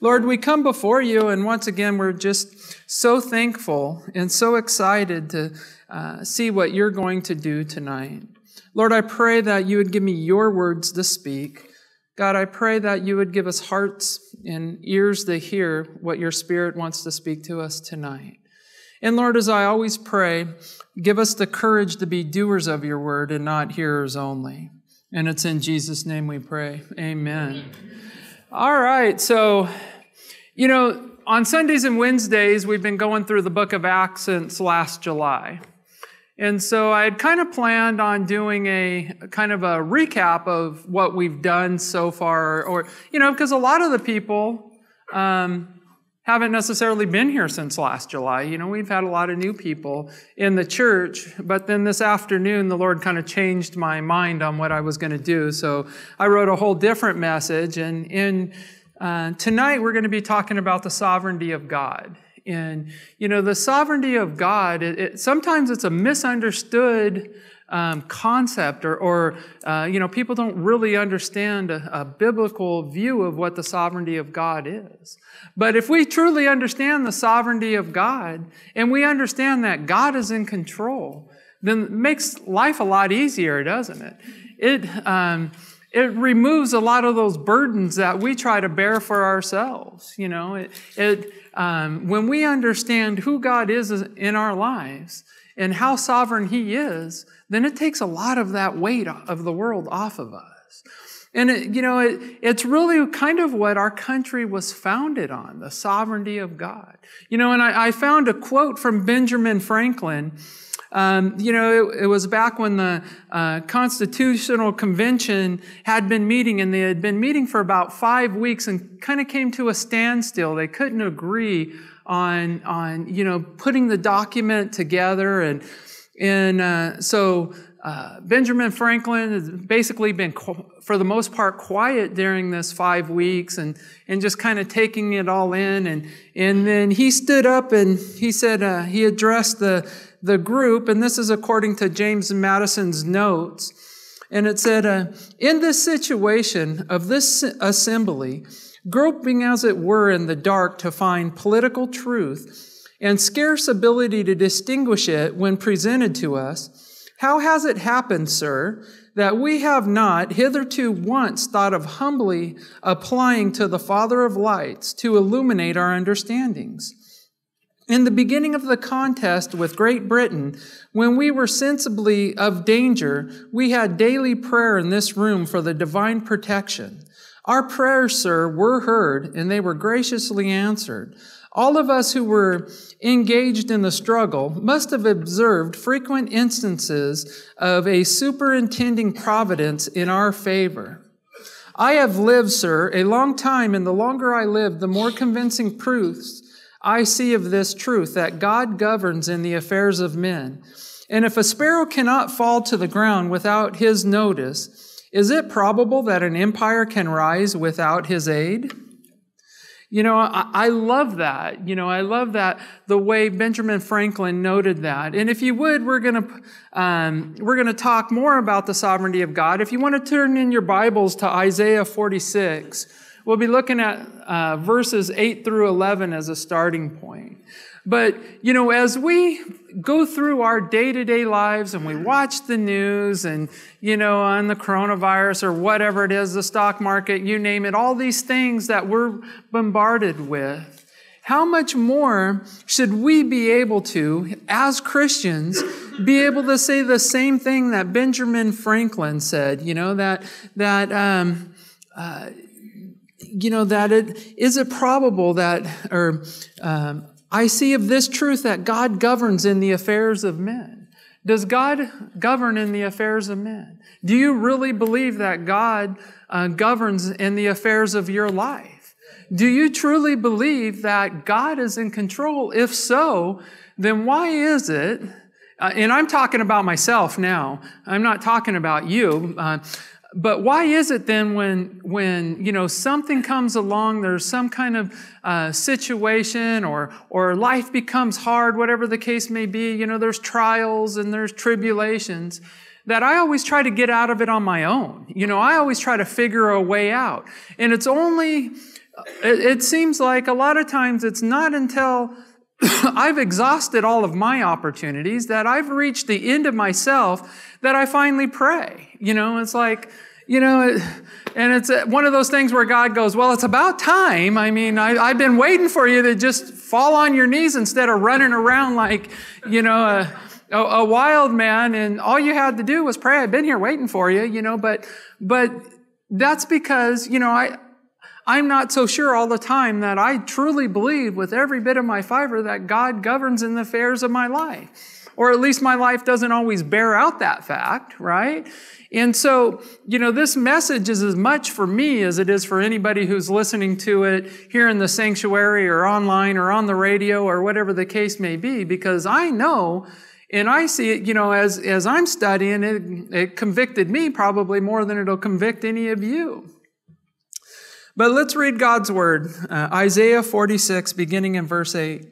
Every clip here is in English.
Lord, we come before you, and once again, we're just so thankful and so excited to uh, see what you're going to do tonight. Lord, I pray that you would give me your words to speak. God, I pray that you would give us hearts and ears to hear what your Spirit wants to speak to us tonight. And Lord, as I always pray, give us the courage to be doers of your word and not hearers only. And it's in Jesus' name we pray. Amen. Amen. All right, so, you know, on Sundays and Wednesdays, we've been going through the book of Acts since last July. And so I had kind of planned on doing a kind of a recap of what we've done so far, or, you know, because a lot of the people, um, haven't necessarily been here since last July. You know, we've had a lot of new people in the church, but then this afternoon the Lord kind of changed my mind on what I was going to do. So I wrote a whole different message. And in uh, tonight we're going to be talking about the sovereignty of God. And you know, the sovereignty of God. It, it, sometimes it's a misunderstood um, concept or, or uh, you know, people don't really understand a, a, biblical view of what the sovereignty of God is. But if we truly understand the sovereignty of God and we understand that God is in control, then it makes life a lot easier, doesn't it? It, um, it removes a lot of those burdens that we try to bear for ourselves. You know, it, it um, when we understand who God is in our lives, and how sovereign He is, then it takes a lot of that weight of the world off of us. And, it, you know, it, it's really kind of what our country was founded on, the sovereignty of God. You know, and I, I found a quote from Benjamin Franklin. Um, you know, it, it, was back when the uh, Constitutional Convention had been meeting, and they had been meeting for about five weeks and kind of came to a standstill. They couldn't agree on on you know putting the document together and and uh, so uh, Benjamin Franklin has basically been qu- for the most part quiet during this five weeks and and just kind of taking it all in and and then he stood up and he said uh, he addressed the the group and this is according to James Madison's notes and it said uh, in this situation of this assembly groping as it were in the dark to find political truth and scarce ability to distinguish it when presented to us, how has it happened, sir, that we have not hitherto once thought of humbly applying to the Father of lights to illuminate our understandings? In the beginning of the contest with Great Britain, when we were sensibly of danger, we had daily prayer in this room for the divine protection. Our prayers, sir, were heard and they were graciously answered. All of us who were engaged in the struggle must have observed frequent instances of a superintending providence in our favor. I have lived, sir, a long time, and the longer I live, the more convincing proofs I see of this truth that God governs in the affairs of men. And if a sparrow cannot fall to the ground without his notice, is it probable that an empire can rise without his aid? You know, I, love that. You know, I love that the way Benjamin Franklin noted that. And if you would, we're gonna um, we're gonna talk more about the sovereignty of God. If you want to turn in your Bibles to Isaiah 46, we'll be looking at uh, verses 8 through 11 as a starting point. But, you know, as we go through our day to day lives and we watch the news and, you know, on the coronavirus or whatever it is, the stock market, you name it, all these things that we're bombarded with, how much more should we be able to, as Christians, be able to say the same thing that Benjamin Franklin said? You know, that, that, um, uh, you know that it is it probable that or um, I see of this truth that God governs in the affairs of men. Does God govern in the affairs of men? Do you really believe that God uh, governs in the affairs of your life? Do you truly believe that God is in control? If so, then why is it? Uh, and I'm talking about myself now. I'm not talking about you. Uh, but why is it then when when you know something comes along there's some kind of uh, situation or or life becomes hard whatever the case may be you know there's trials and there's tribulations that I always try to get out of it on my own. You know, I always try to figure a way out. And it's only, it, it seems like a lot of times it's not until I've exhausted all of my opportunities that I've reached the end of myself that I finally pray you know, it's like, you know, and it's one of those things where God goes, Well, it's about time. I mean, I, have been waiting for you to just fall on your knees instead of running around like, you know, a, a, a wild man. And all you had to do was pray. I've been here waiting for you, you know, but, but that's because, you know, I, I'm not so sure all the time that I truly believe with every bit of my fiber that God governs in the affairs of my life or at least my life doesn't always bear out that fact, right? And so, you know, this message is as much for me as it is for anybody who's listening to it here in the sanctuary or online or on the radio or whatever the case may be, because I know and I see it, you know, as, as I'm studying, it, it convicted me probably more than it'll convict any of you. But let's read God's word, uh, Isaiah 46, beginning in verse 8.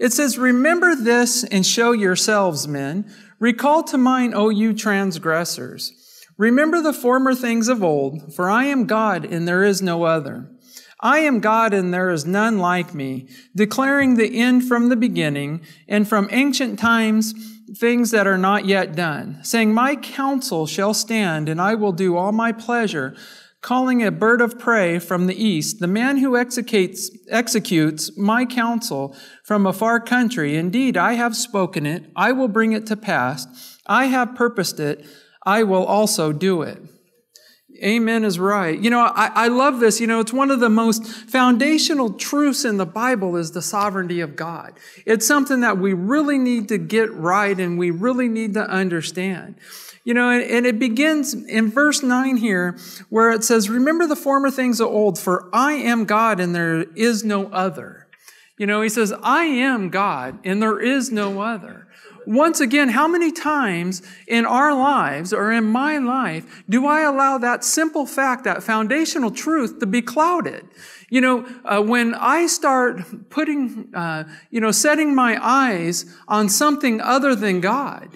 It says, Remember this and show yourselves, men. Recall to mind, O you transgressors. Remember the former things of old, for I am God and there is no other. I am God and there is none like me, declaring the end from the beginning and from ancient times things that are not yet done, saying, My counsel shall stand and I will do all my pleasure. Calling a bird of prey from the east, the man who executes, executes my counsel from a far country, indeed, I have spoken it, I will bring it to pass, I have purposed it, I will also do it. Amen is right. You know, I, I love this. You know, it's one of the most foundational truths in the Bible is the sovereignty of God. It's something that we really need to get right and we really need to understand. You know, and it begins in verse 9 here where it says, Remember the former things of old, for I am God and there is no other. You know, he says, I am God and there is no other. Once again, how many times in our lives or in my life do I allow that simple fact, that foundational truth to be clouded? You know, uh, when I start putting, uh, you know, setting my eyes on something other than God,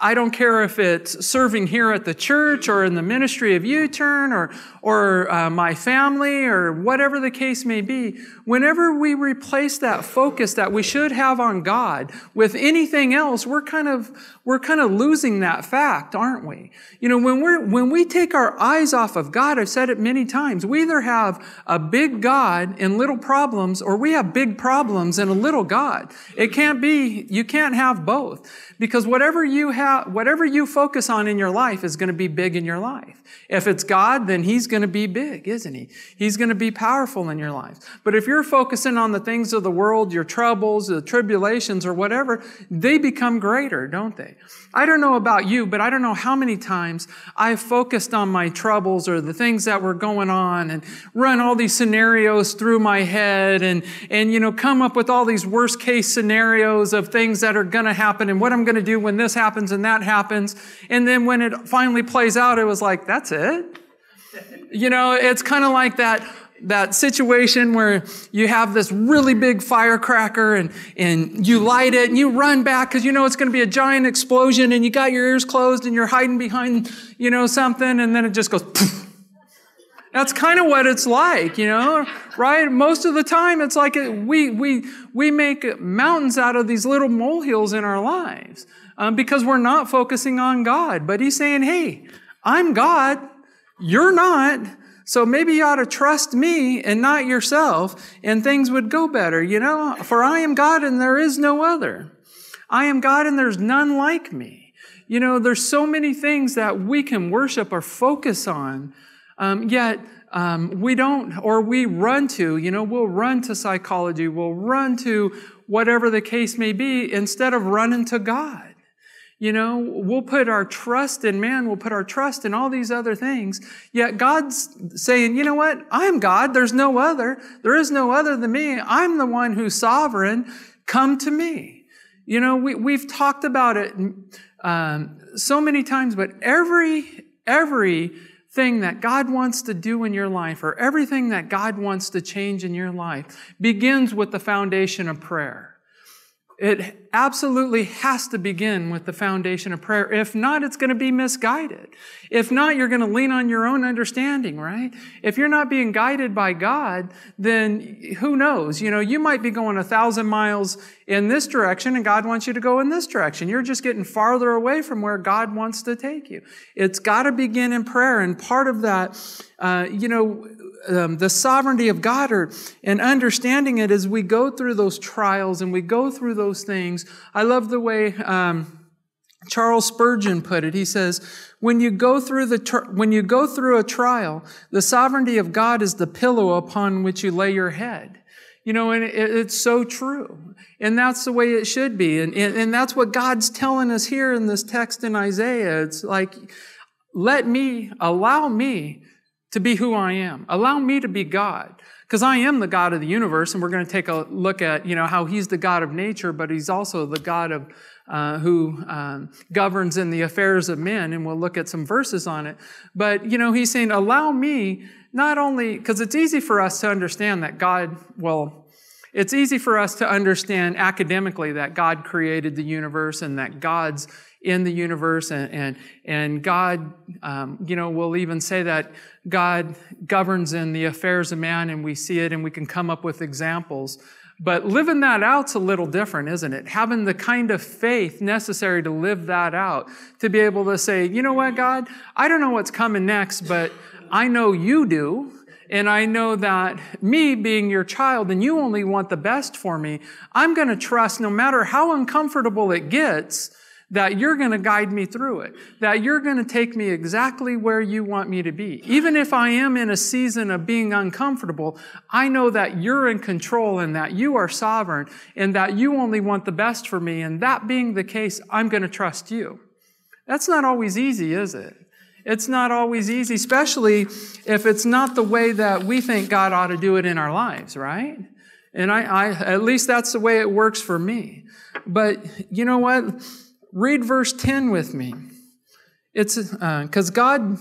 I don't care if it's serving here at the church or in the ministry of U-turn or, or uh, my family or whatever the case may be, whenever we replace that focus that we should have on God with anything else, we're kind of, we're kind of losing that fact, aren't we? You know, when we're, when we take our eyes off of God, I've said it many times, we either have a big God and little problems or we have big problems and a little God. It can't be, you can't have both because whatever you have, whatever you focus on in your life is going to be big in your life. If it's God, then he's going to be big, isn't he? He's going to be powerful in your life. But if you're you're focusing on the things of the world, your troubles, the tribulations, or whatever, they become greater, don't they? I don't know about you, but I don't know how many times I focused on my troubles or the things that were going on and run all these scenarios through my head and, and, you know, come up with all these worst case scenarios of things that are going to happen and what I'm going to do when this happens and that happens. And then when it finally plays out, it was like, that's it. You know, it's kind of like that that situation where you have this really big firecracker and, and you light it and you run back because you know it's going to be a giant explosion and you got your ears closed and you're hiding behind, you know, something and then it just goes poof. That's kind of what it's like, you know, right? Most of the time, it's like we, we, we make mountains out of these little molehills in our lives um, because we're not focusing on God. But He's saying, hey, I'm God, you're not. So maybe you ought to trust me and not yourself, and things would go better, you know? For I am God and there is no other. I am God and there's none like me. You know, there's so many things that we can worship or focus on, um, yet um, we don't, or we run to, you know, we'll run to psychology, we'll run to whatever the case may be, instead of running to God. You know, we'll put our trust in man, we'll put our trust in all these other things. Yet God's saying, you know what? I'm God. There's no other. There is no other than me. I'm the one who's sovereign. Come to me. You know, we, we've talked about it um, so many times, but every, every, thing that God wants to do in your life or everything that God wants to change in your life begins with the foundation of prayer. It absolutely has to begin with the foundation of prayer. If not, it's going to be misguided. If not, you're going to lean on your own understanding, right? If you're not being guided by God, then who knows? You know, you might be going a thousand miles in this direction and God wants you to go in this direction. You're just getting farther away from where God wants to take you. It's got to begin in prayer. And part of that, uh, you know, um, the sovereignty of God and understanding it as we go through those trials and we go through those things. I love the way um, Charles Spurgeon put it. He says, when you go through the tr- when you go through a trial, the sovereignty of God is the pillow upon which you lay your head. You know, and it, it's so true. And that's the way it should be. And, and, and that's what God's telling us here in this text in Isaiah. It's like, let me, allow me to be who I am. Allow me to be God. Because I am the God of the universe, and we're going to take a look at, you know, how He's the God of nature, but He's also the God of uh, who um, governs in the affairs of men, and we'll look at some verses on it. But, you know, he's saying, allow me not only, because it's easy for us to understand that God, well, it's easy for us to understand academically that God created the universe and that God's in the universe. And, and, and God, um, you know, will even say that God governs in the affairs of man and we see it and we can come up with examples. But living that out's a little different, isn't it? Having the kind of faith necessary to live that out, to be able to say, you know what, God, I don't know what's coming next, but I know you do. And I know that me being your child and you only want the best for me, I'm going to trust no matter how uncomfortable it gets, that you're going to guide me through it, that you're going to take me exactly where you want me to be. Even if I am in a season of being uncomfortable, I know that you're in control and that you are sovereign and that you only want the best for me. And that being the case, I'm going to trust you. That's not always easy, is it? It's not always easy, especially if it's not the way that we think God ought to do it in our lives, right? And I, I at least that's the way it works for me. But you know what? read verse 10 with me. It's because uh, God,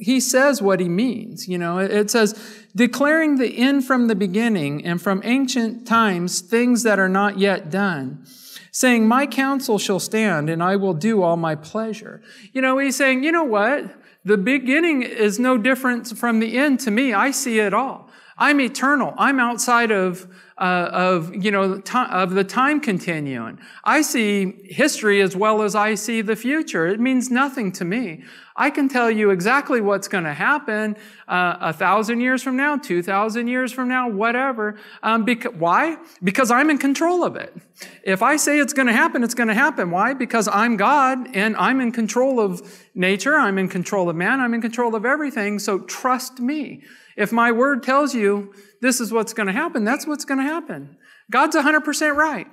He says what He means. You know, it says, declaring the end from the beginning and from ancient times things that are not yet done, saying, My counsel shall stand and I will do all my pleasure. You know, He's saying, you know what? The beginning is no different from the end to me. I see it all. I'm eternal. I'm outside of uh, of, you know, of the time continuum. I see history as well as I see the future. It means nothing to me. I can tell you exactly what's going to happen uh, a thousand years from now, two thousand years from now, whatever. Um, because, why? Because I'm in control of it. If I say it's going to happen, it's going to happen. Why? Because I'm God and I'm in control of nature. I'm in control of man. I'm in control of everything. So trust me. If my word tells you this is what's going to happen, that's what's going to happen. God's 100% right.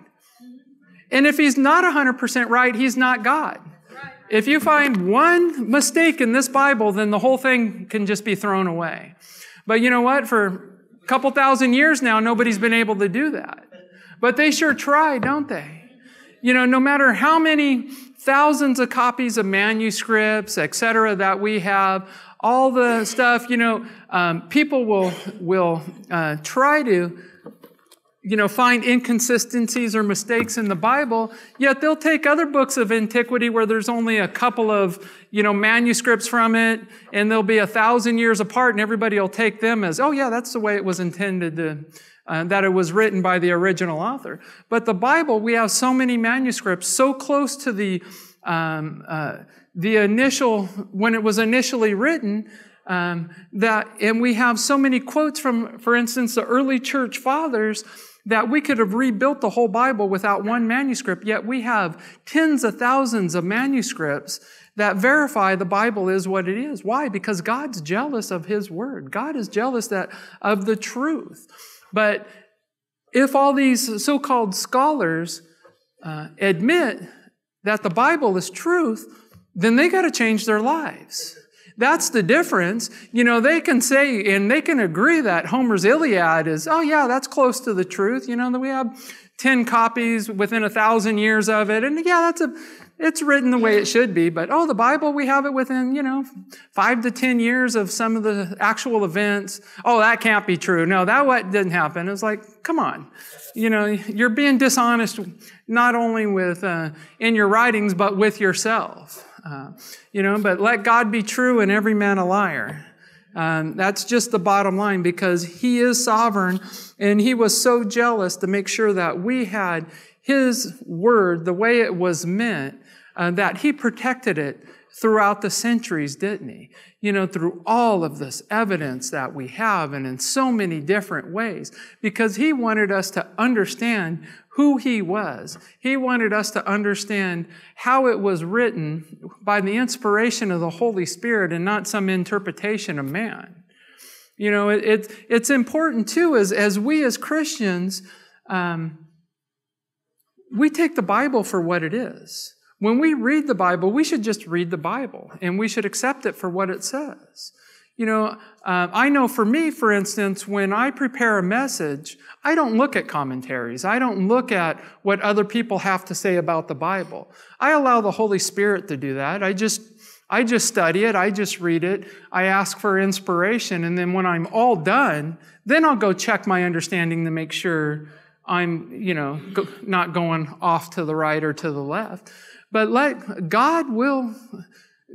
And if he's not 100% right, he's not God. If you find one mistake in this Bible, then the whole thing can just be thrown away. But you know what? For a couple thousand years now, nobody's been able to do that. But they sure try, don't they? You know, no matter how many thousands of copies of manuscripts, etc., that we have all the stuff, you know, um, people will, will uh, try to, you know, find inconsistencies or mistakes in the Bible, yet they'll take other books of antiquity where there's only a couple of, you know, manuscripts from it, and they'll be a thousand years apart, and everybody will take them as, oh, yeah, that's the way it was intended to, uh, that it was written by the original author. But the Bible, we have so many manuscripts so close to the, um, uh, the initial, when it was initially written, um, that, and we have so many quotes from, for instance, the early church fathers that we could have rebuilt the whole Bible without one manuscript, yet we have tens of thousands of manuscripts that verify the Bible is what it is. Why? Because God's jealous of His Word. God is jealous that, of the truth. But if all these so called scholars uh, admit that the Bible is truth, then they got to change their lives. That's the difference. You know, they can say and they can agree that Homer's Iliad is, oh, yeah, that's close to the truth. You know, that we have 10 copies within a thousand years of it. And yeah, that's a, it's written the way it should be, but oh, the Bible, we have it within, you know, five to 10 years of some of the actual events. Oh, that can't be true. No, that what didn't happen. It's like, come on. You know, you're being dishonest not only with, uh, in your writings, but with yourself. Uh, you know, but let God be true and every man a liar. Um, that's just the bottom line because he is sovereign and he was so jealous to make sure that we had his word the way it was meant uh, that he protected it throughout the centuries, didn't he? You know, through all of this evidence that we have and in so many different ways, because he wanted us to understand who he was. He wanted us to understand how it was written by the inspiration of the Holy Spirit and not some interpretation of man. You know, it, it it's important too, as, as we as Christians, um, we take the Bible for what it is. When we read the Bible, we should just read the Bible and we should accept it for what it says. You know, uh, I know for me, for instance, when I prepare a message, I don't look at commentaries. I don't look at what other people have to say about the Bible. I allow the Holy Spirit to do that. I just, I just study it. I just read it. I ask for inspiration. And then when I'm all done, then I'll go check my understanding to make sure I'm, you know, go, not going off to the right or to the left. But let God will,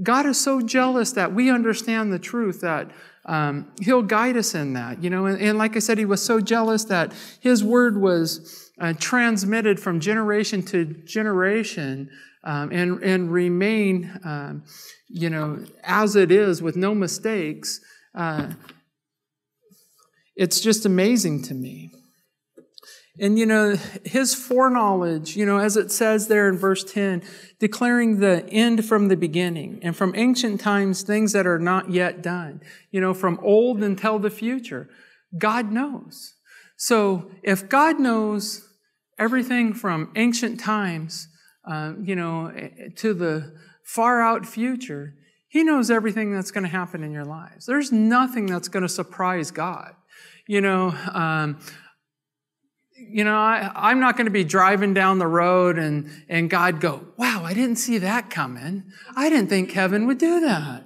God is so jealous that we understand the truth that um, He'll guide us in that, you know. And, and, like I said, He was so jealous that His word was uh, transmitted from generation to generation um, and, and remain, um, you know, as it is with no mistakes. Uh, it's just amazing to me. And you know, his foreknowledge, you know, as it says there in verse 10, declaring the end from the beginning and from ancient times things that are not yet done, you know, from old until the future. God knows. So if God knows everything from ancient times, uh, you know, eh, eh, to the far out future, he knows everything that's going to happen in your lives. There's nothing that's going to surprise God. You know, um, you know, I, am not going to be driving down the road and, and God go, wow, I didn't see that coming. I didn't think Kevin would do that.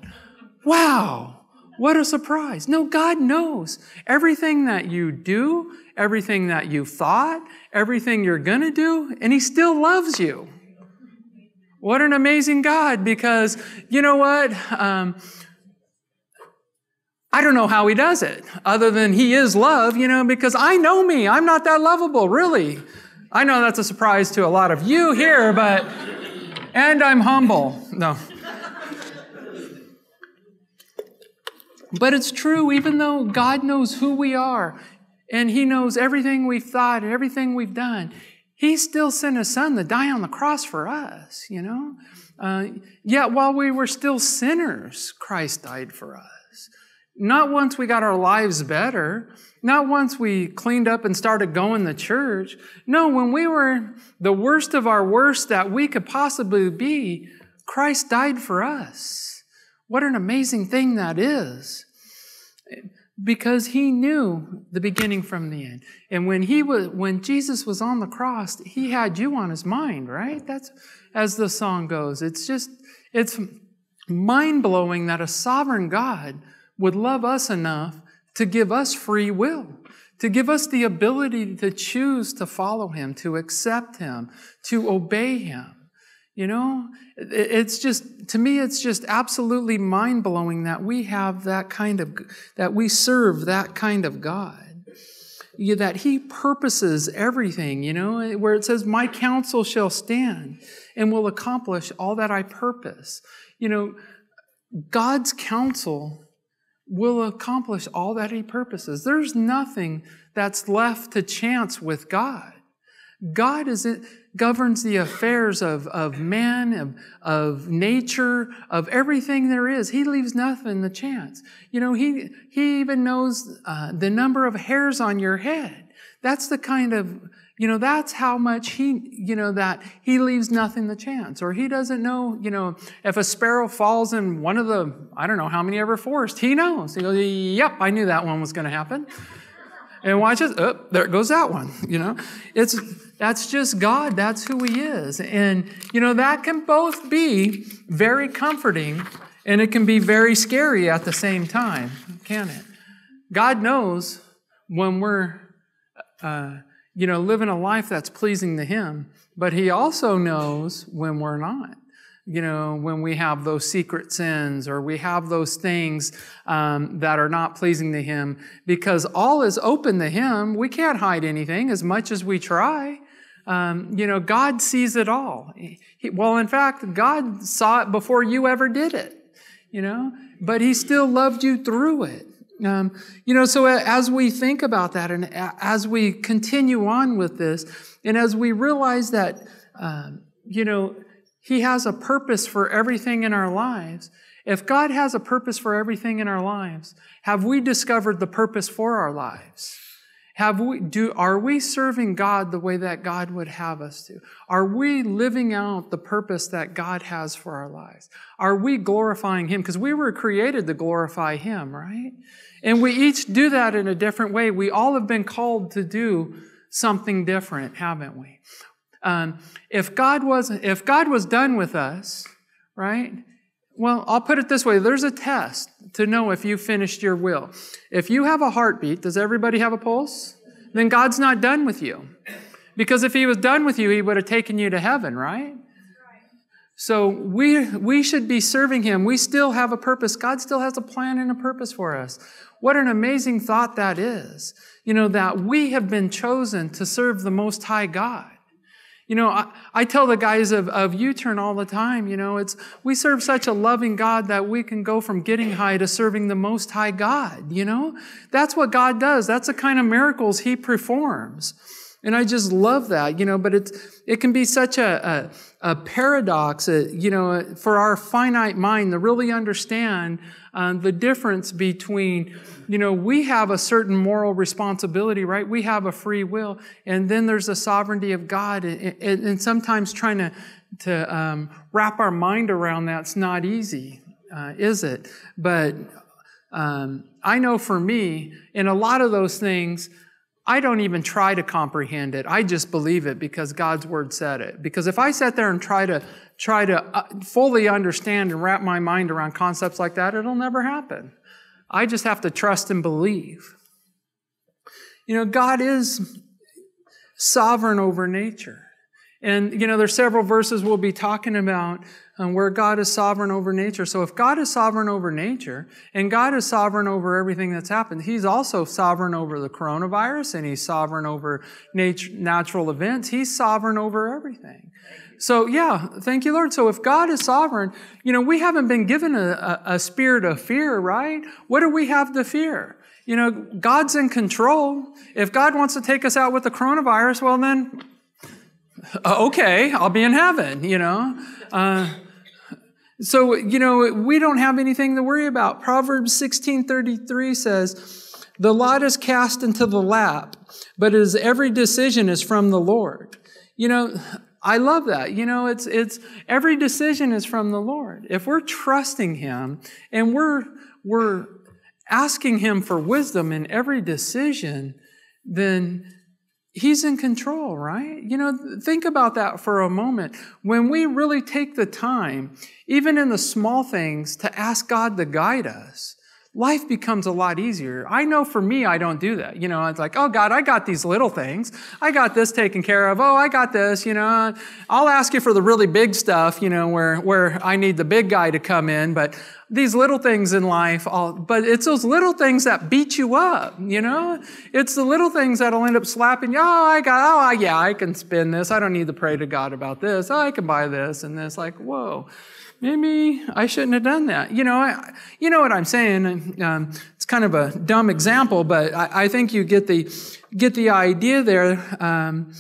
Wow, what a surprise. No, God knows everything that you do, everything that you thought, everything you're going to do, and He still loves you. What an amazing God because you know what? Um, I don't know how he does it, other than he is love, you know, because I know me. I'm not that lovable, really. I know that's a surprise to a lot of you here, but, and I'm humble. No. But it's true, even though God knows who we are and He knows everything we've thought and everything we've done, He still sent His Son to die on the cross for us, you know? Uh, yet while we were still sinners, Christ died for us. Not once we got our lives better, not once we cleaned up and started going to church. No, when we were the worst of our worst that we could possibly be, Christ died for us. What an amazing thing that is. Because he knew the beginning from the end. And when he was when Jesus was on the cross, he had you on his mind, right? That's as the song goes. It's just it's mind-blowing that a sovereign God would love us enough to give us free will, to give us the ability to choose to follow Him, to accept Him, to obey Him. You know, it's just, to me, it's just absolutely mind blowing that we have that kind of, that we serve that kind of God. Yeah, that He purposes everything, you know, where it says, My counsel shall stand and will accomplish all that I purpose. You know, God's counsel will accomplish all that He purposes. There's nothing that's left to chance with God. God is it, governs the affairs of, of man, of, of nature, of everything there is. He leaves nothing to chance. You know, He, he even knows uh, the number of hairs on your head. That's the kind of you know, that's how much he, you know, that he leaves nothing to chance. Or he doesn't know, you know, if a sparrow falls in one of the, I don't know how many ever forest, he knows. He goes, yep, I knew that one was going to happen. And watch this, oh, there goes that one, you know. It's, that's just God. That's who he is. And, you know, that can both be very comforting and it can be very scary at the same time, can it? God knows when we're, uh, you know, living a life that's pleasing to Him. But He also knows when we're not. You know, when we have those secret sins or we have those things um, that are not pleasing to Him, because all is open to Him. We can't hide anything as much as we try. Um, you know, God sees it all. He, well, in fact, God saw it before you ever did it, you know, but He still loved you through it. Um, you know, so uh, as we think about that and uh, as we continue on with this, and as we realize that, um, you know, He has a purpose for everything in our lives, if God has a purpose for everything in our lives, have we discovered the purpose for our lives? Have we, do, are we serving God the way that God would have us to? Are we living out the purpose that God has for our lives? Are we glorifying Him? Because we were created to glorify Him, right? And we each do that in a different way. We all have been called to do something different, haven't we? Um, if God was, if God was done with us, right? Well, I'll put it this way there's a test to know if you finished your will. If you have a heartbeat, does everybody have a pulse? Then God's not done with you. Because if He was done with you, He would have taken you to heaven, right? So we, we should be serving Him. We still have a purpose. God still has a plan and a purpose for us. What an amazing thought that is. You know, that we have been chosen to serve the Most High God. You know, I, I tell the guys of, of U-Turn all the time, you know, it's, we serve such a loving God that we can go from getting high to serving the most high God, you know? That's what God does. That's the kind of miracles He performs. And I just love that, you know, but it's, it can be such a, a, a paradox, a, uh, you know, for our finite mind to really understand uh, the difference between, you know, we have a certain moral responsibility, right? We have a free will, and then there's the sovereignty of God. And, and, and sometimes trying to, to um, wrap our mind around that's not easy, uh, is it? But um, I know for me, in a lot of those things, I don't even try to comprehend it. I just believe it because God's word said it. Because if I sat there and try to try to uh, fully understand and wrap my mind around concepts like that, it'll never happen. I just have to trust and believe. You know, God is sovereign over nature. And you know, there's several verses we'll be talking about and where God is sovereign over nature. So if God is sovereign over nature and God is sovereign over everything that's happened, He's also sovereign over the coronavirus and He's sovereign over natural events. He's sovereign over everything. So yeah, thank you, Lord. So if God is sovereign, you know, we haven't been given a, a, a spirit of fear, right? What do we have to fear? You know, God's in control. If God wants to take us out with the coronavirus, well then, okay, I'll be in heaven, you know. Uh, so, you know, we don't have anything to worry about. Proverbs 16:33 says, "The lot is cast into the lap, but his every decision is from the Lord." You know, I love that. You know, it's it's every decision is from the Lord. If we're trusting him and we're we're asking him for wisdom in every decision, then He's in control, right? You know, think about that for a moment. When we really take the time, even in the small things, to ask God to guide us, life becomes a lot easier. I know for me, I don't do that. You know, it's like, oh God, I got these little things. I got this taken care of. Oh, I got this, you know. I'll ask you for the really big stuff, you know, where, where I need the big guy to come in, but these little things in life, all, but it's those little things that beat you up, you know? It's the little things that'll end up slapping you. Oh, I got, oh, yeah, I can spend this. I don't need to pray to God about this. Oh, I can buy this and this. Like, whoa maybe I shouldn't have done that. You know, I, you know what I'm saying. Um, it's kind of a dumb example, but I, I, think you get the get the idea there. Um,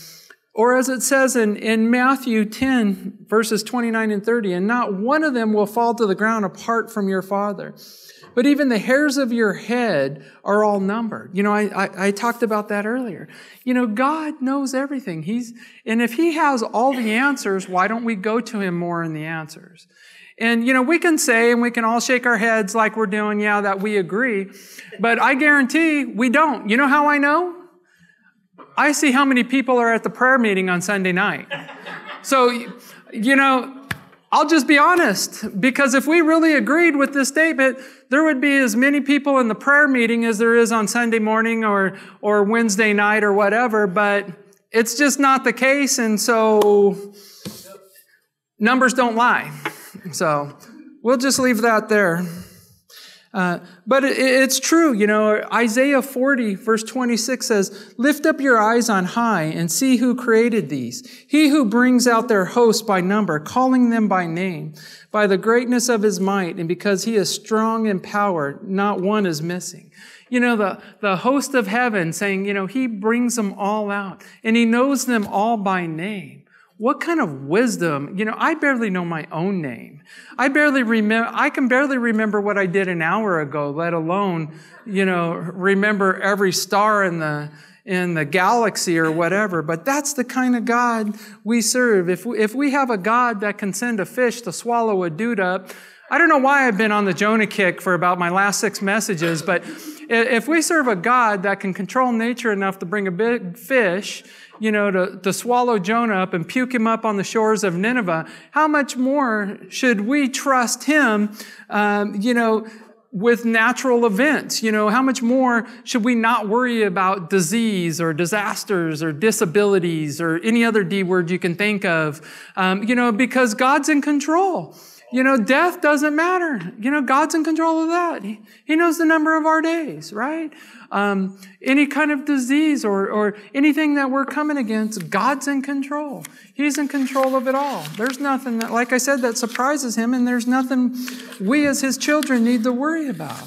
or as it says in, in Matthew 10, verses 29 and 30, and not one of them will fall to the ground apart from your father. But even the hairs of your head are all numbered. You know, I, I, I talked about that earlier. You know, God knows everything. He's, and if He has all the answers, why don't we go to Him more in the answers? And, you know, we can say and we can all shake our heads like we're doing, yeah, that we agree. But I guarantee we don't. You know how I know? I see how many people are at the prayer meeting on Sunday night. So, you know, I'll just be honest because if we really agreed with this statement, there would be as many people in the prayer meeting as there is on Sunday morning or, or Wednesday night or whatever. But it's just not the case. And so numbers don't lie. So we'll just leave that there. Uh, but it, it's true, you know, Isaiah 40, verse 26 says, Lift up your eyes on high and see who created these. He who brings out their host by number, calling them by name, by the greatness of his might, and because he is strong in power, not one is missing. You know, the, the host of heaven saying, you know, he brings them all out and he knows them all by name. What kind of wisdom? You know, I barely know my own name. I barely remember, I can barely remember what I did an hour ago, let alone, you know, remember every star in the, in the galaxy or whatever. But that's the kind of God we serve. If we, if we have a God that can send a fish to swallow a dude up, I don't know why I've been on the Jonah kick for about my last six messages, but if we serve a God that can control nature enough to bring a big fish you know, to, to swallow Jonah up and puke him up on the shores of Nineveh, how much more should we trust him, um, you know, with natural events? You know, how much more should we not worry about disease or disasters or disabilities or any other D word you can think of? Um, you know, because God's in control. You know, death doesn't matter. You know, God's in control of that. He, he knows the number of our days, right? um, any kind of disease or, or anything that we're coming against, God's in control. He's in control of it all. There's nothing that, like I said, that surprises him, and there's nothing we as his children need to worry about.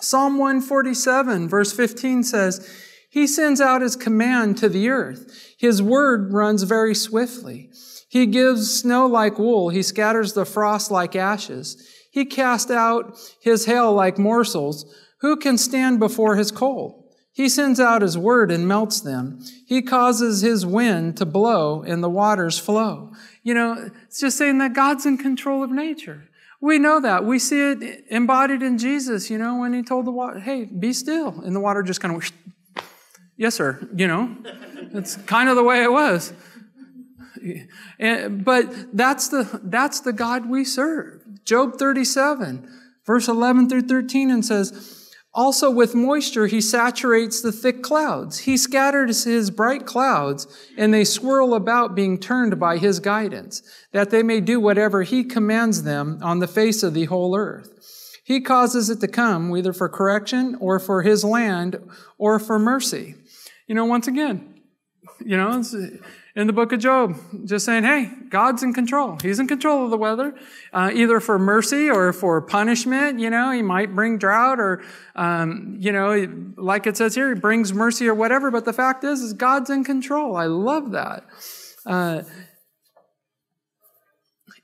Psalm 147, verse 15 says, He sends out His command to the earth. His word runs very swiftly. He gives snow like wool. He scatters the frost like ashes. He casts out His hail like morsels. Who can stand before his coal? He sends out his word and melts them. He causes his wind to blow and the waters flow. You know, it's just saying that God's in control of nature. We know that. We see it embodied in Jesus, you know, when he told the water, hey, be still. And the water just kind of, yes, sir, you know. It's kind of the way it was. Eh, but that's the, that's the God we serve. Job 37, verse 11 through 13, and says, also, with moisture, he saturates the thick clouds. He scatters his bright clouds, and they swirl about, being turned by his guidance, that they may do whatever he commands them on the face of the whole earth. He causes it to come, either for correction, or for his land, or for mercy. You know, once again, you know, in the book of Job, just saying, hey, God's in control. He's in control of the weather, uh, either for mercy or for punishment. You know, he might bring drought or, um, you know, like it says here, he brings mercy or whatever. But the fact is, is God's in control. I love that. Uh,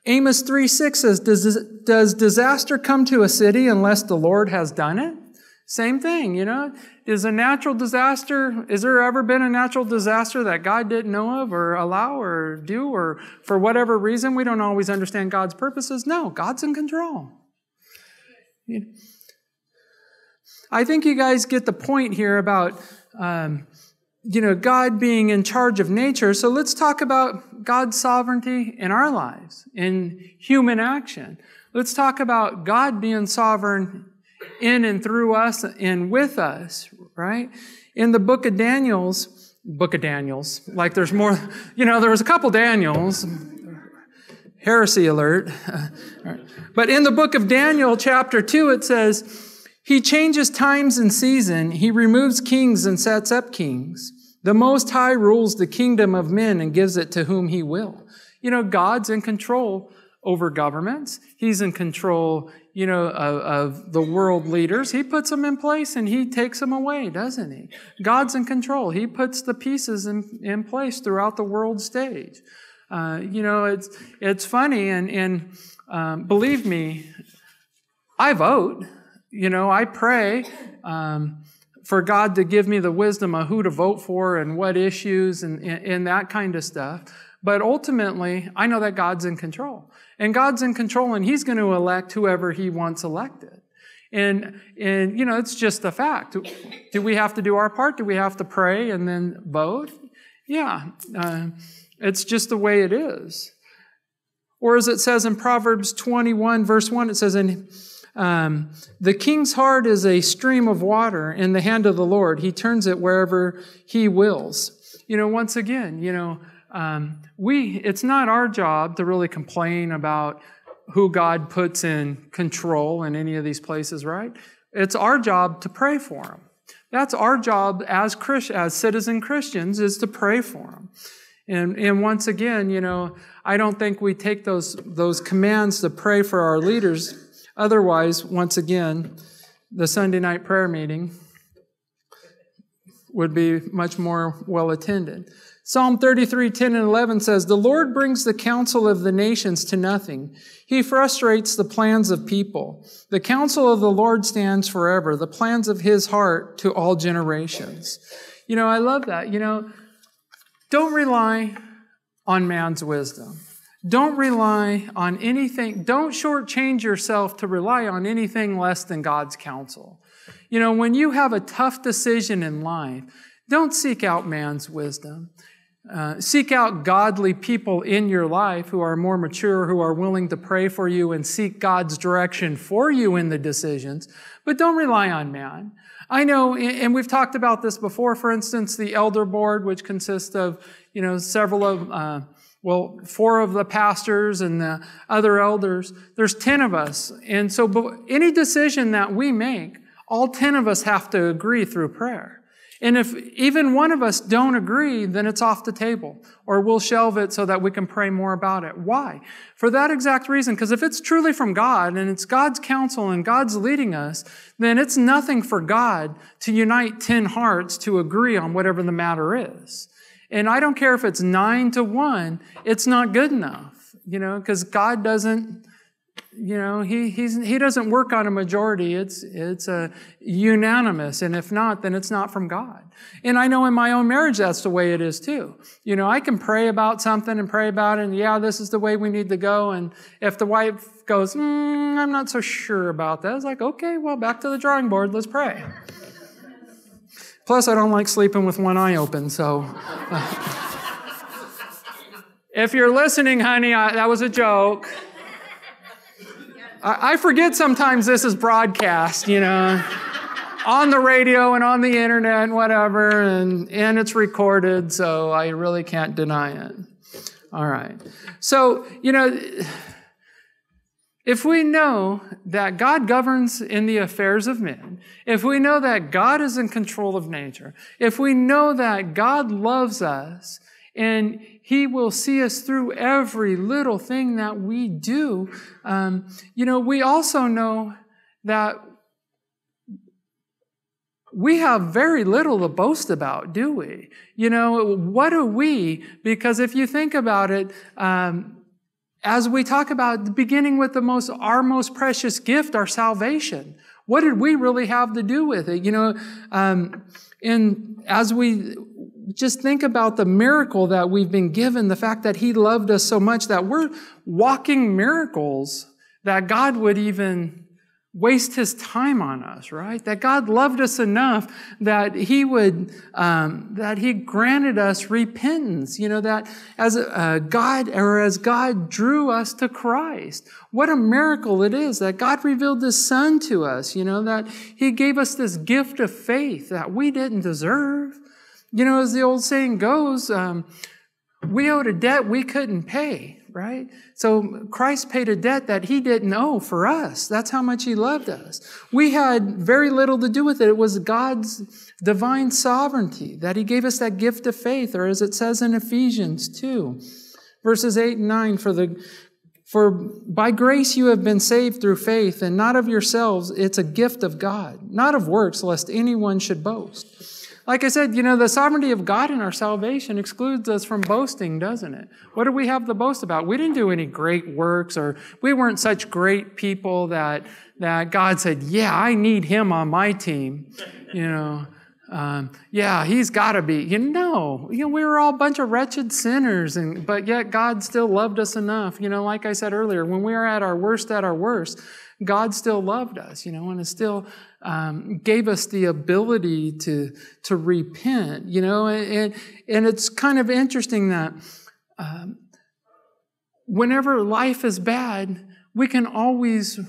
Amos 3 6 says, does, does disaster come to a city unless the Lord has done it? Same thing, you know? Is a natural disaster, is there ever been a natural disaster that God didn't know of or allow or do or for whatever reason we don't always understand God's purposes? No, God's in control. I think you guys get the point here about, um, you know, God being in charge of nature. So let's talk about God's sovereignty in our lives, in human action. Let's talk about God being sovereign in and through us and with us, right? In the book of Daniel's, book of Daniel's, like there's more, you know, there was a couple Daniels, heresy alert. but in the book of Daniel, chapter 2, it says, He changes times and season, He removes kings and sets up kings. The Most High rules the kingdom of men and gives it to whom He will. You know, God's in control over governments. He's in control, you know, of, of, the world leaders. He puts them in place and he takes them away, doesn't he? God's in control. He puts the pieces in, in place throughout the world stage. Uh, you know, it's, it's funny, and, and um, believe me, I vote. You know, I pray. Um, for God to give me the wisdom of who to vote for and what issues and, and, and that kind of stuff. But ultimately, I know that God's in control. And God's in control and He's going to elect whoever He wants elected. And, and, you know, it's just a fact. Do we have to do our part? Do we have to pray and then vote? Yeah. Uh, it's just the way it is. Or as it says in Proverbs 21, verse 1, it says, in, um, The king's heart is a stream of water in the hand of the Lord. He turns it wherever he wills. You know, once again, you know, um, we, it's not our job to really complain about who God puts in control in any of these places, right? It's our job to pray for them. That's our job as Christ, as citizen Christians is to pray for them. And, and once again, you know, I don't think we take those, those commands to pray for our leaders. Otherwise, once again, the Sunday night prayer meeting would be much more well attended. Psalm 33, 10 and 11 says, The Lord brings the counsel of the nations to nothing. He frustrates the plans of people. The counsel of the Lord stands forever, the plans of his heart to all generations. You know, I love that. You know, don't rely on man's wisdom. Don't rely on anything, don't shortchange yourself to rely on anything less than God's counsel. You know, when you have a tough decision in life, don't seek out man's wisdom. Uh, seek out godly people in your life who are more mature, who are willing to pray for you and seek God's direction for you in the decisions, but don't rely on man. I know, and we've talked about this before, for instance, the elder board, which consists of, you know, several of, uh, well, four of the pastors and the other elders. There's 10 of us. And so any decision that we make, all 10 of us have to agree through prayer. And if even one of us don't agree, then it's off the table or we'll shelve it so that we can pray more about it. Why? For that exact reason. Because if it's truly from God and it's God's counsel and God's leading us, then it's nothing for God to unite 10 hearts to agree on whatever the matter is. And I don't care if it's nine to one, it's not good enough, you know, because God doesn't, you know, he, he's, he doesn't work on a majority. It's, it's a unanimous. And if not, then it's not from God. And I know in my own marriage, that's the way it is too. You know, I can pray about something and pray about it. And yeah, this is the way we need to go. And if the wife goes, mm, I'm not so sure about that. It's like, okay, well, back to the drawing board. Let's pray. Plus, I don't like sleeping with one eye open. So. Uh, if you're listening, honey, I, that was a joke. I, forget sometimes this is broadcast, you know, on the radio and on the internet, and whatever, and, and it's recorded, so I really can't deny it. All right. So, you know, if we know that God governs in the affairs of men, if we know that God is in control of nature, if we know that God loves us, and he will see us through every little thing that we do. Um, you know, we also know that we have very little to boast about, do we? You know, what are we? Because if you think about it, um, as we talk about beginning with the most, our most precious gift, our salvation, what did we really have to do with it? You know, um, in, as we just think about the miracle that we've been given, the fact that He loved us so much that we're walking miracles that God would even waste His time on us, right? That God loved us enough that He would, um, that He granted us repentance, you know, that as uh, God, or as God drew us to Christ. What a miracle it is that God revealed His Son to us, you know, that He gave us this gift of faith that we didn't deserve you know, as the old saying goes, um, we owed a debt we couldn't pay, right? So Christ paid a debt that he didn't owe for us. That's how much he loved us. We had very little to do with it. It was God's divine sovereignty that he gave us that gift of faith, or as it says in Ephesians 2, verses 8 and 9, for the for by grace you have been saved through faith, and not of yourselves, it's a gift of God, not of works, lest anyone should boast. Like I said, you know, the sovereignty of God in our salvation excludes us from boasting, doesn't it? What do we have to boast about? We didn't do any great works or we weren't such great people that, that God said, yeah, I need him on my team. You know, um, yeah, he's got to be. You know, you know, we were all a bunch of wretched sinners, and but yet God still loved us enough. You know, like I said earlier, when we are at our worst, at our worst, God still loved us, you know, and still um, gave us the ability to to repent, you know, and and it's kind of interesting that um, whenever life is bad, we can always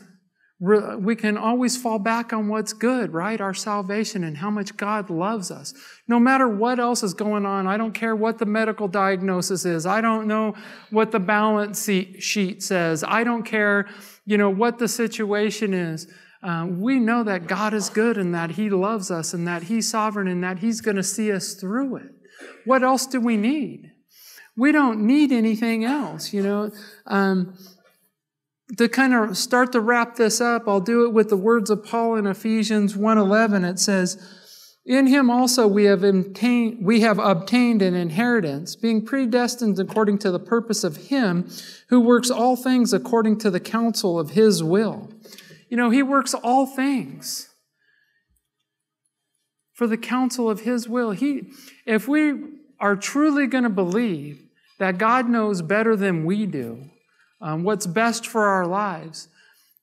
we can always fall back on what's good, right? Our salvation and how much God loves us. No matter what else is going on, I don't care what the medical diagnosis is. I don't know what the balance sheet says. I don't care you know, what the situation is. Uh, we know that God is good and that He loves us and that He's sovereign and that He's going to see us through it. What else do we need? We don't need anything else, you know. Um, to kind of start to wrap this up, I'll do it with the words of Paul in Ephesians 1:11. It says, in him also we have, obtained, we have obtained an inheritance, being predestined according to the purpose of him who works all things according to the counsel of his will. You know, he works all things for the counsel of his will. He, if we are truly going to believe that God knows better than we do um, what's best for our lives,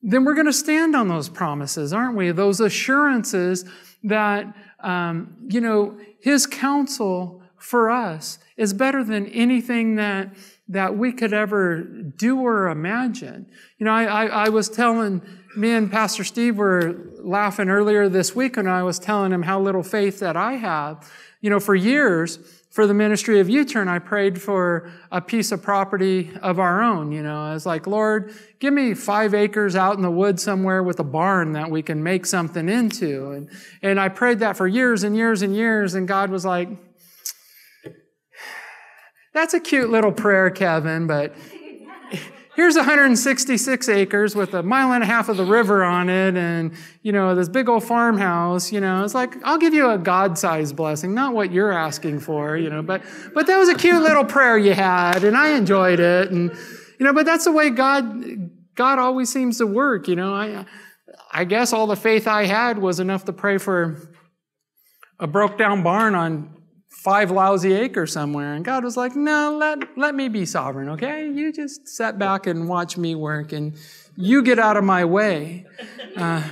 then we're going to stand on those promises, aren't we? Those assurances that um, you know, his counsel for us is better than anything that that we could ever do or imagine. You know, I, I, I, was telling me and Pastor Steve were laughing earlier this week, and I was telling him how little faith that I have. You know, for years, for the ministry of U-turn, I prayed for a piece of property of our own. You know, I was like, Lord, give me five acres out in the woods somewhere with a barn that we can make something into. And, and I prayed that for years and years and years. And God was like, that's a cute little prayer, Kevin, but here's 166 acres with a mile and a half of the river on it and, you know, this big old farmhouse, you know, it's like, I'll give you a God-sized blessing, not what you're asking for, you know, but, but that was a cute little prayer you had and I enjoyed it. And, you know, but that's the way God, God always seems to work, you know, I, I guess all the faith I had was enough to pray for a broke down barn on five lousy acres somewhere. And God was like, No, let, let me be sovereign, okay? You just sit back and watch me work and you get out of my way. Uh,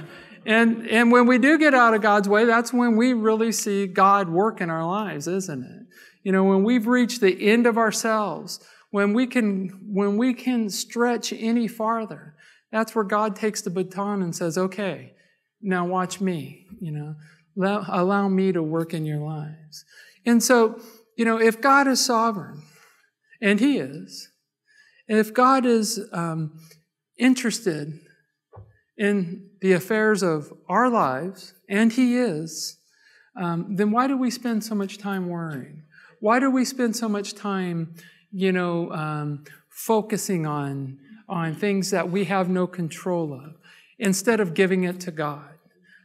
and, and when we do get out of God's way, that's when we really see God work in our lives, isn't it? You know, when we've reached the end of ourselves, when we can, when we can stretch any farther, that's where God takes the baton and says, okay, now watch me, you know, allow, allow me to work in your lives. And so, you know, if God is sovereign, and He is, and if God is um, interested in the affairs of our lives, and He is, um, then why do we spend so much time worrying? Why do we spend so much time, you know, um, focusing on, on things that we have no control of instead of giving it to God?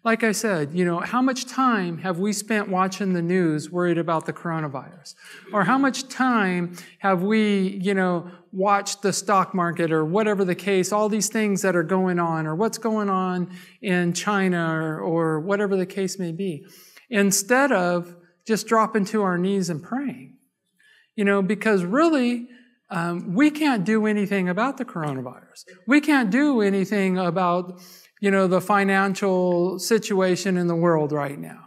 like I said, you know, how much time have we spent watching the news worried about the coronavirus? Or how much time have we, you know, watched the stock market or whatever the case, all these things that are going on, or what's going on in China or, or whatever the case may be, instead of just dropping to our knees and praying? You know, because really, um, we can't do anything about the coronavirus. We can't do anything about you know, the financial situation in the world right now.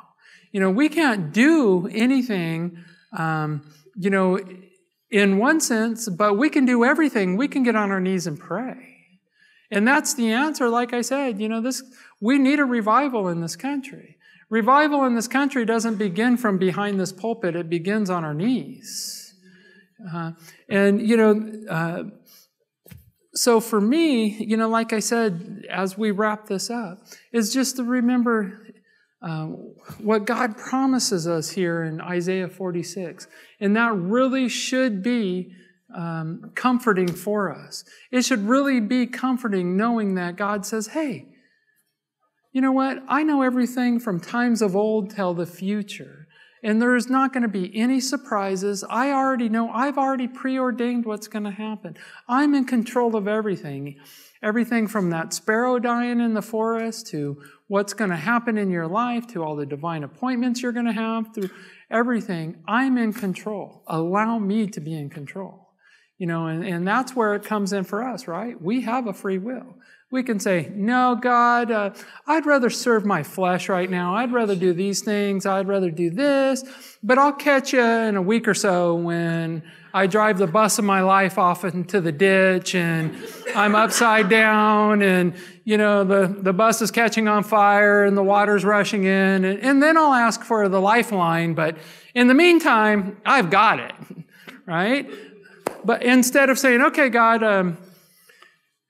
You know, we can't do anything, um, you know, in one sense, but we can do everything. We can get on our knees and pray. And that's the answer. Like I said, you know, this, we need a revival in this country. Revival in this country doesn't begin from behind this pulpit. It begins on our knees. Uh, and, you know, uh, so for me, you know, like I said, as we wrap this up, is just to remember uh, what God promises us here in Isaiah 46. And that really should be um, comforting for us. It should really be comforting knowing that God says, hey, you know what? I know everything from times of old till the future and there is not going to be any surprises. I already know, I've already preordained what's going to happen. I'm in control of everything. Everything from that sparrow dying in the forest to what's going to happen in your life to all the divine appointments you're going to have through everything. I'm in control. Allow me to be in control. You know, and, and that's where it comes in for us, right? We have a free will. We can say, No, God, uh, I'd rather serve my flesh right now. I'd rather do these things. I'd rather do this. But I'll catch you in a week or so when I drive the bus of my life off into the ditch and I'm upside down and, you know, the, the bus is catching on fire and the water's rushing in. And, and then I'll ask for the lifeline. But in the meantime, I've got it, right? But instead of saying, Okay, God, um,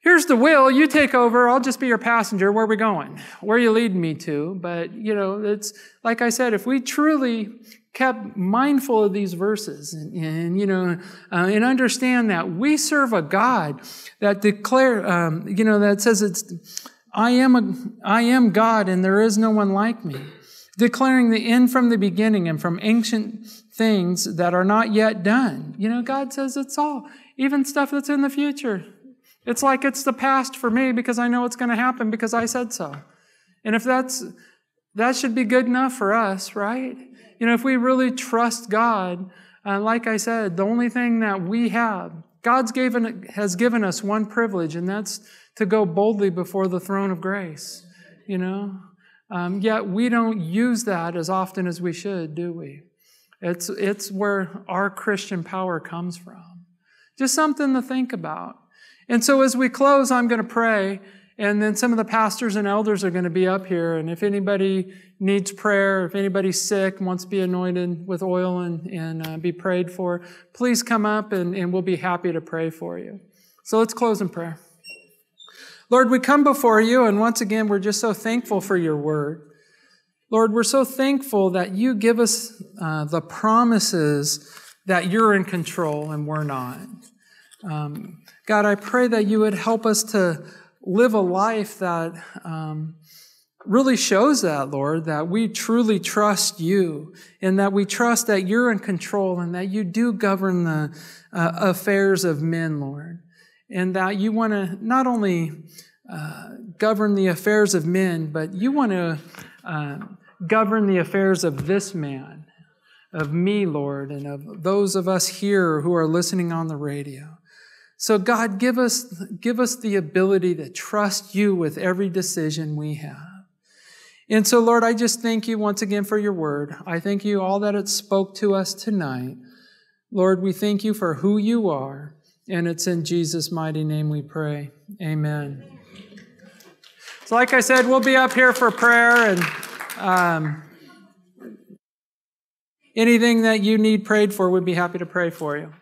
Here's the will. You take over. I'll just be your passenger. Where are we going? Where are you leading me to? But, you know, it's like I said, if we truly kept mindful of these verses and, and you know, uh, and understand that we serve a God that declare, um, you know, that says it's, I am, a, I am God and there is no one like me, declaring the end from the beginning and from ancient things that are not yet done. You know, God says it's all, even stuff that's in the future it's like it's the past for me because I know it's going to happen because I said so. And if that's that should be good enough for us, right? You know, if we really trust God, uh, like I said, the only thing that we have, God's given has given us one privilege, and that's to go boldly before the throne of grace. You know, um, yet we don't use that as often as we should, do we? It's it's where our Christian power comes from. Just something to think about. And so as we close, I'm going to pray. And then some of the pastors and elders are going to be up here. And if anybody needs prayer, if anybody's sick, wants to be anointed with oil and, and uh, be prayed for, please come up and, and we'll be happy to pray for you. So let's close in prayer. Lord, we come before you, and once again, we're just so thankful for your word. Lord, we're so thankful that you give us uh, the promises that you're in control and we're not. Um, God, I pray that you would help us to live a life that um, really shows that, Lord, that we truly trust you and that we trust that you're in control and that you do govern the uh, affairs of men, Lord, and that you want to not only uh, govern the affairs of men, but you want to uh, govern the affairs of this man, of me, Lord, and of those of us here who are listening on the radio. So God, give us, give us the ability to trust you with every decision we have. And so, Lord, I just thank you once again for your word. I thank you all that it spoke to us tonight. Lord, we thank you for who you are. And it's in Jesus' mighty name we pray. Amen. So, like I said, we'll be up here for prayer and um, anything that you need prayed for, we'd be happy to pray for you.